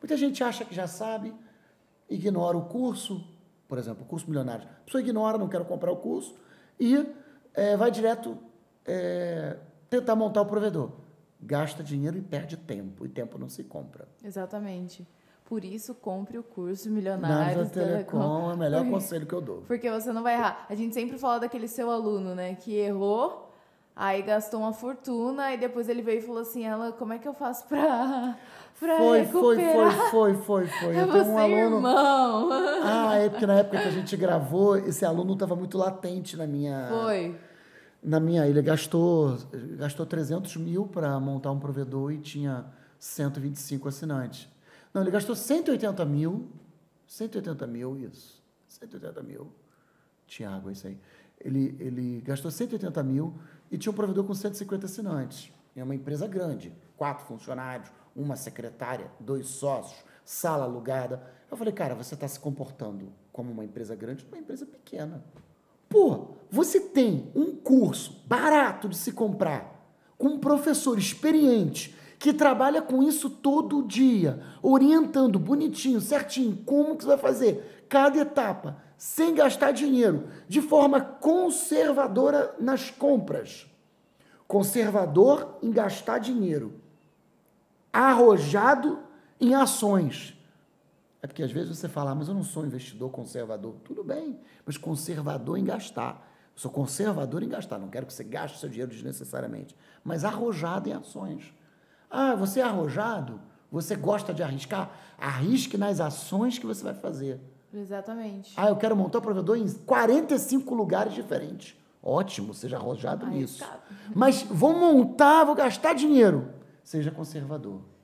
Muita gente acha que já sabe, ignora o curso, por exemplo, o curso milionário. A pessoa ignora, não quer comprar o curso e é, vai direto é, tentar montar o provedor. Gasta dinheiro e perde tempo, e tempo não se compra. Exatamente. Por isso, compre o curso Milionários da Telecom. Telecom é o melhor conselho que eu dou. Porque você não vai errar. A gente sempre fala daquele seu aluno, né, que errou Aí gastou uma fortuna e depois ele veio e falou assim: ela, como é que eu faço para para foi, recuperar? foi, foi, foi, foi, foi. É eu tenho um aluno. Irmão. Ah, é porque na época que a gente gravou, esse aluno estava muito latente na minha. Foi. Na minha, ele gastou, gastou 300 mil para montar um provedor e tinha 125 assinantes. Não, ele gastou 180 mil. 180 mil, isso. 180 mil. Tiago, é isso aí. Ele, ele gastou 180 mil e tinha um provedor com 150 assinantes. É uma empresa grande, quatro funcionários, uma secretária, dois sócios, sala alugada. Eu falei, cara, você está se comportando como uma empresa grande, uma empresa pequena. Pô, você tem um curso barato de se comprar, com um professor experiente, que trabalha com isso todo dia, orientando bonitinho, certinho, como que você vai fazer cada etapa sem gastar dinheiro, de forma conservadora nas compras. Conservador em gastar dinheiro. Arrojado em ações. É porque às vezes você fala, ah, mas eu não sou investidor conservador. Tudo bem, mas conservador em gastar. Eu sou conservador em gastar, não quero que você gaste seu dinheiro desnecessariamente. Mas arrojado em ações. Ah, você é arrojado? Você gosta de arriscar? Arrisque nas ações que você vai fazer. Exatamente. Ah, eu quero montar o provedor em 45 lugares diferentes. Ótimo, seja arrojado nisso. Mas vou montar, vou gastar dinheiro. Seja conservador.